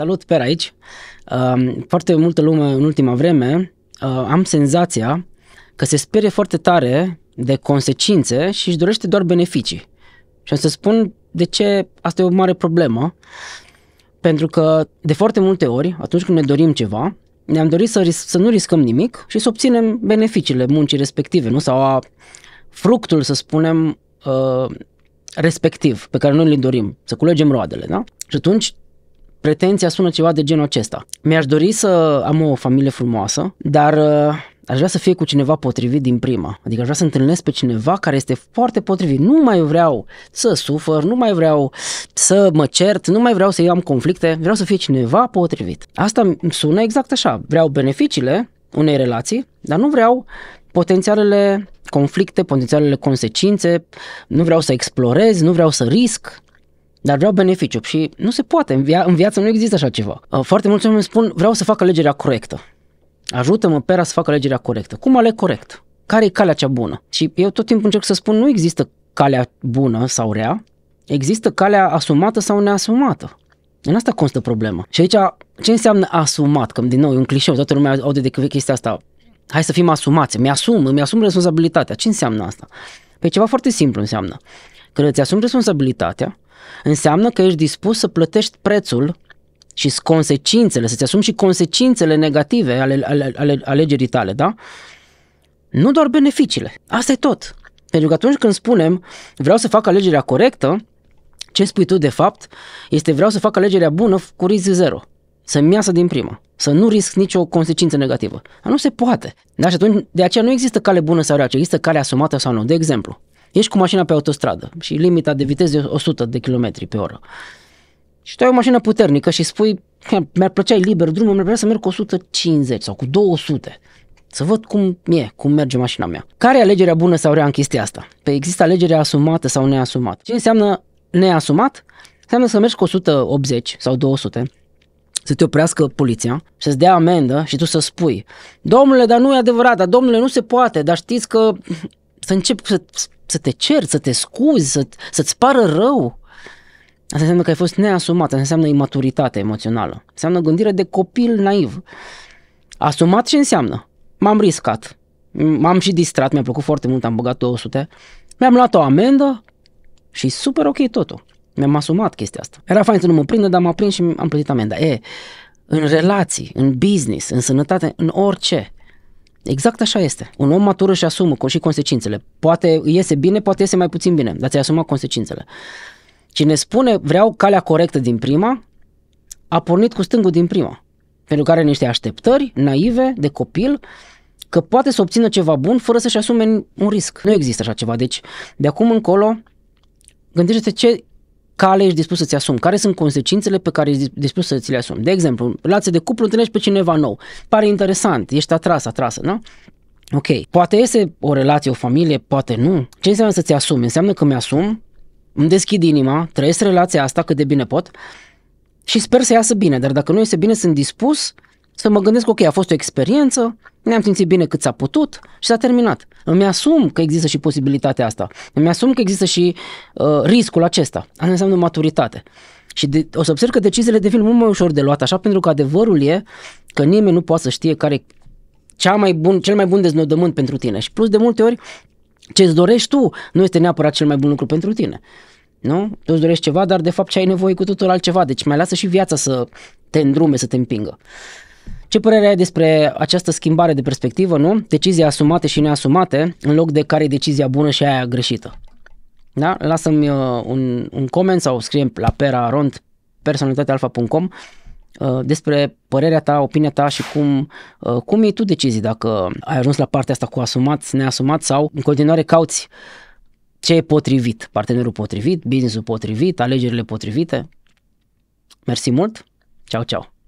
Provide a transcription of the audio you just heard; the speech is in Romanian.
Salut, Per aici. Foarte multă lume în ultima vreme am senzația că se sperie foarte tare de consecințe și își dorește doar beneficii. Și am să spun de ce asta e o mare problemă. Pentru că de foarte multe ori, atunci când ne dorim ceva, ne-am dorit să, ris- să nu riscăm nimic și să obținem beneficiile muncii respective, nu? Sau a fructul, să spunem, uh, respectiv, pe care noi îl dorim, să culegem roadele, da? Și atunci pretenția sună ceva de genul acesta. Mi-aș dori să am o familie frumoasă, dar uh, aș vrea să fie cu cineva potrivit din prima. Adică aș vrea să întâlnesc pe cineva care este foarte potrivit. Nu mai vreau să sufăr, nu mai vreau să mă cert, nu mai vreau să iau conflicte, vreau să fie cineva potrivit. Asta sună exact așa. Vreau beneficiile unei relații, dar nu vreau potențialele conflicte, potențialele consecințe, nu vreau să explorez, nu vreau să risc, dar vreau beneficiu și nu se poate, în, via- în viață nu există așa ceva. Uh, foarte mulți oameni spun, vreau să fac alegerea corectă. Ajută-mă, Pera, să fac alegerea corectă. Cum aleg corect? Care e calea cea bună? Și eu tot timpul încerc să spun, nu există calea bună sau rea, există calea asumată sau neasumată. În asta constă problema. Și aici, ce înseamnă asumat? Că, din nou, e un clișeu, toată lumea aude de chestia asta. Hai să fim asumați, mi-asum, mi-asum responsabilitatea. Ce înseamnă asta? Păi ceva foarte simplu înseamnă. Că îți asumi responsabilitatea înseamnă că ești dispus să plătești prețul și consecințele, să-ți asumi și consecințele negative ale, ale, ale alegerii tale, da? Nu doar beneficiile. Asta e tot. Pentru că atunci când spunem vreau să fac alegerea corectă, ce spui tu de fapt este vreau să fac alegerea bună cu risc zero. Să-mi iasă din prima. Să nu risc nicio consecință negativă. Dar nu se poate. Da? Și atunci, de aceea nu există cale bună sau rea, există cale asumată sau nu. De exemplu, Ești cu mașina pe autostradă și limita de viteză e 100 de km pe oră. Și tu ai o mașină puternică și spui, mi-ar plăcea liber drumul, mi-ar plăcea să merg cu 150 sau cu 200. Să văd cum e, cum merge mașina mea. Care e alegerea bună sau rea în chestia asta? Pe păi există alegerea asumată sau neasumată. Ce înseamnă neasumat? Înseamnă să mergi cu 180 sau 200, să te oprească poliția, să-ți dea amendă și tu să spui Domnule, dar nu e adevărat, dar domnule, nu se poate, dar știți că să încep să să te cer să te scuzi, să, să-ți pară rău. Asta înseamnă că ai fost neasumat, asta înseamnă imaturitate emoțională. Înseamnă gândire de copil naiv. Asumat ce înseamnă? M-am riscat, m-am și distrat, mi-a plăcut foarte mult, am băgat 200, mi-am luat o amendă și super ok totul. Mi-am asumat chestia asta. Era fain să nu mă prindă, dar m-a prins și am plătit amenda. E, în relații, în business, în sănătate, în orice. Exact așa este. Un om matur își asumă și consecințele. Poate iese bine, poate iese mai puțin bine, dar ți-ai asumat consecințele. Cine spune vreau calea corectă din prima, a pornit cu stângul din prima. Pentru că are niște așteptări naive de copil că poate să obțină ceva bun fără să-și asume un risc. Nu există așa ceva. Deci, de acum încolo, gândește-te ce cale ești dispus să-ți asumi, care sunt consecințele pe care ești dispus să ți le asumi. De exemplu, relație de cuplu, întâlnești pe cineva nou, pare interesant, ești atras, atrasă, nu? Ok, poate este o relație, o familie, poate nu. Ce înseamnă să-ți asumi? Înseamnă că mi-asum, îmi deschid inima, trăiesc relația asta cât de bine pot și sper să iasă bine, dar dacă nu iese bine, sunt dispus să mă gândesc, ok, a fost o experiență, ne-am simțit bine cât s-a putut și s-a terminat. Îmi asum că există și posibilitatea asta. Îmi asum că există și uh, riscul acesta. Asta înseamnă maturitate. Și de, o să observ că deciziile devin mult mai ușor de luat, așa pentru că adevărul e că nimeni nu poate să știe care cea mai bun, cel mai bun deznodământ pentru tine. Și plus de multe ori, ce îți dorești tu nu este neapărat cel mai bun lucru pentru tine. Nu? Tu îți dorești ceva, dar de fapt ce ai nevoie cu totul altceva. Deci mai lasă și viața să te îndrume, să te împingă. Ce părere ai despre această schimbare de perspectivă, nu? Decizii asumate și neasumate, în loc de care e decizia bună și aia greșită. Da? Lasă-mi uh, un, un coment sau scrie la pera rond personalitatealfa.com uh, despre părerea ta, opinia ta și cum, uh, cum iei tu decizii dacă ai ajuns la partea asta cu asumat, neasumat sau în continuare cauți ce e potrivit, partenerul potrivit, business potrivit, alegerile potrivite. Mersi mult, ceau, ceau!